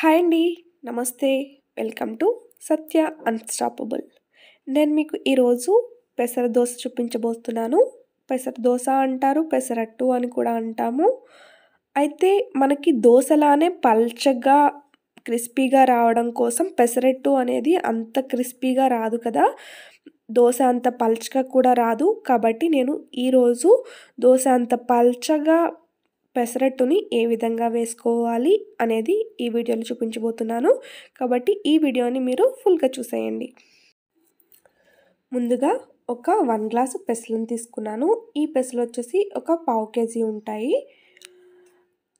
hi అండి నమస్తే welcome to Satya unstoppable నేను మీకు ఈరోజు పెసర దోశ చూపించబోతున్నాను పెసర దోశ అంటారు పెసరట్టు అని కూడా అంటాము అయితే మనకి దోశలానే పల్చగా క్రిస్పీగా రావడం కోసం పెసరట్టు అనేది అంత క్రిస్పీగా రాదు కదా దోశ అంత పల్చగా కూడా రాదు కాబట్టి నేను ఈరోజు దోశ అంత పల్చగా పెసరట్టుని ఏ విధంగా వేసుకోవాలి అనేది ఈ వీడియోలో చూపించబోతున్నాను కాబట్టి ఈ వీడియోని మీరు ఫుల్గా చూసేయండి ముందుగా ఒక వన్ గ్లాస్ పెసలను తీసుకున్నాను ఈ పెసలు వచ్చేసి ఒక పావు కేజీ ఉంటాయి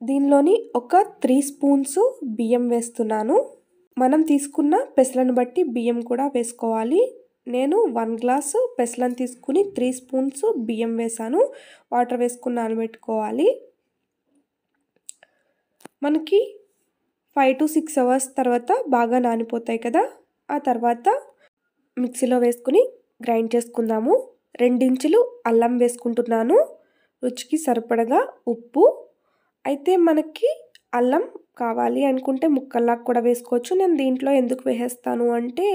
దీనిలోని ఒక త్రీ స్పూన్స్ బియ్యం వేస్తున్నాను మనం తీసుకున్న పెసలను బట్టి బియ్యం కూడా వేసుకోవాలి నేను వన్ గ్లాసు పెసలను తీసుకుని త్రీ స్పూన్స్ బియ్యం వేసాను వాటర్ వేసుకుని నానబెట్టుకోవాలి మనకి ఫైవ్ టు సిక్స్ అవర్స్ తర్వాత బాగా నానిపోతాయి కదా ఆ తర్వాత మిక్సీలో వేసుకుని గ్రైండ్ చేసుకుందాము రెండించులు అల్లం వేసుకుంటున్నాను రుచికి సరిపడగా ఉప్పు అయితే మనకి అల్లం కావాలి అనుకుంటే ముక్కల్లాగా కూడా వేసుకోవచ్చు నేను దీంట్లో ఎందుకు వేసేస్తాను అంటే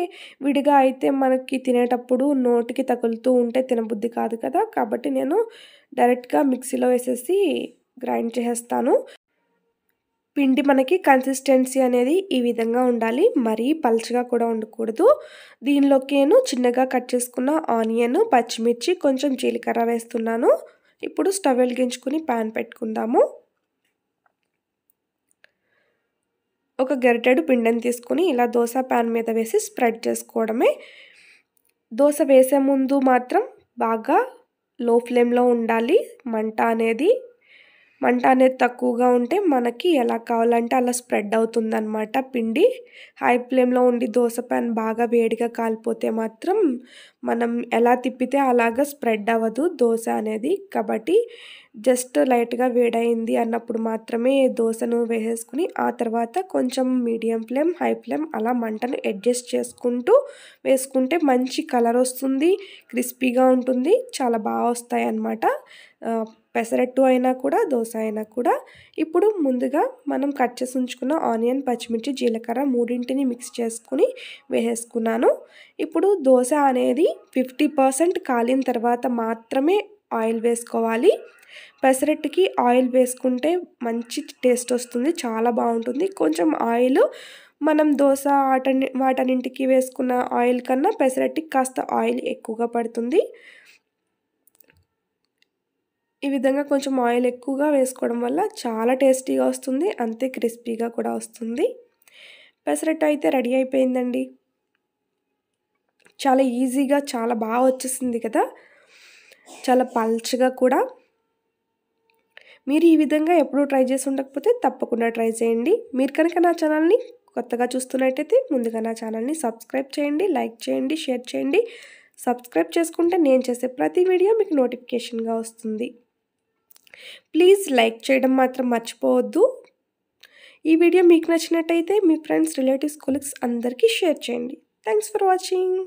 విడిగా అయితే మనకి తినేటప్పుడు నోటికి తగులుతూ ఉంటే తినబుద్ధి కాదు కదా కాబట్టి నేను డైరెక్ట్గా మిక్సీలో వేసేసి గ్రైండ్ చేసేస్తాను పిండి మనకి కన్సిస్టెన్సీ అనేది ఈ విధంగా ఉండాలి మరీ పల్చగా కూడా ఉండకూడదు దీనిలోకి నేను చిన్నగా కట్ చేసుకున్న ఆనియన్ పచ్చిమిర్చి కొంచెం జీలకర్ర వేస్తున్నాను ఇప్పుడు స్టవ్ వెలిగించుకుని ప్యాన్ పెట్టుకుందాము ఒక గరిటెడు పిండిని తీసుకుని ఇలా దోశ ప్యాన్ మీద వేసి స్ప్రెడ్ చేసుకోవడమే దోశ వేసే ముందు మాత్రం బాగా లో ఫ్లేమ్లో ఉండాలి మంట అనేది మంట అనేది తక్కువగా ఉంటే మనకి ఎలా కావాలంటే అలా స్ప్రెడ్ అవుతుంది అనమాట పిండి హై ఫ్లేమ్లో ఉండి దోశ ప్యాన్ బాగా వేడిగా కాలిపోతే మాత్రం మనం ఎలా తిప్పితే అలాగ స్ప్రెడ్ అవ్వదు దోశ అనేది కాబట్టి జస్ట్ లైట్గా వేడైంది అన్నప్పుడు మాత్రమే దోశను వేసేసుకుని ఆ తర్వాత కొంచెం మీడియం ఫ్లేమ్ హై ఫ్లేమ్ అలా మంటను అడ్జస్ట్ చేసుకుంటూ వేసుకుంటే మంచి కలర్ వస్తుంది క్రిస్పీగా ఉంటుంది చాలా బాగా వస్తాయి అన్నమాట పెసరట్టు అయినా కూడా దోశ అయినా కూడా ఇప్పుడు ముందుగా మనం కట్ చేసి ఉంచుకున్న ఆనియన్ పచ్చిమిర్చి జీలకర్ర మూడింటిని మిక్స్ చేసుకుని వేసేసుకున్నాను ఇప్పుడు దోశ అనేది ఫిఫ్టీ పర్సెంట్ కాలిన తర్వాత మాత్రమే ఆయిల్ వేసుకోవాలి పెసరట్టుకి ఆయిల్ వేసుకుంటే మంచి టేస్ట్ వస్తుంది చాలా బాగుంటుంది కొంచెం ఆయిల్ మనం దోశ వాటని వాటన్నింటికి వేసుకున్న ఆయిల్ కన్నా పెసరట్టుకి కాస్త ఆయిల్ ఎక్కువగా పడుతుంది ఈ విధంగా కొంచెం ఆయిల్ ఎక్కువగా వేసుకోవడం వల్ల చాలా టేస్టీగా వస్తుంది అంతే క్రిస్పీగా కూడా వస్తుంది పెసరట్టు అయితే రెడీ అయిపోయిందండి చాలా ఈజీగా చాలా బాగా వచ్చేసింది కదా చాలా పల్చగా కూడా మీరు ఈ విధంగా ఎప్పుడూ ట్రై చేసి ఉండకపోతే తప్పకుండా ట్రై చేయండి మీరు కనుక నా ఛానల్ని కొత్తగా చూస్తున్నట్టయితే ముందుగా నా ఛానల్ని సబ్స్క్రైబ్ చేయండి లైక్ చేయండి షేర్ చేయండి సబ్స్క్రైబ్ చేసుకుంటే నేను చేసే ప్రతి వీడియో మీకు నోటిఫికేషన్గా వస్తుంది ప్లీజ్ లైక్ చేయడం మాత్రం మర్చిపోవద్దు ఈ వీడియో మీకు నచ్చినట్టయితే మీ ఫ్రెండ్స్ రిలేటివ్స్ కొలిగ్స్ అందరికీ షేర్ చేయండి థ్యాంక్స్ ఫర్ వాచింగ్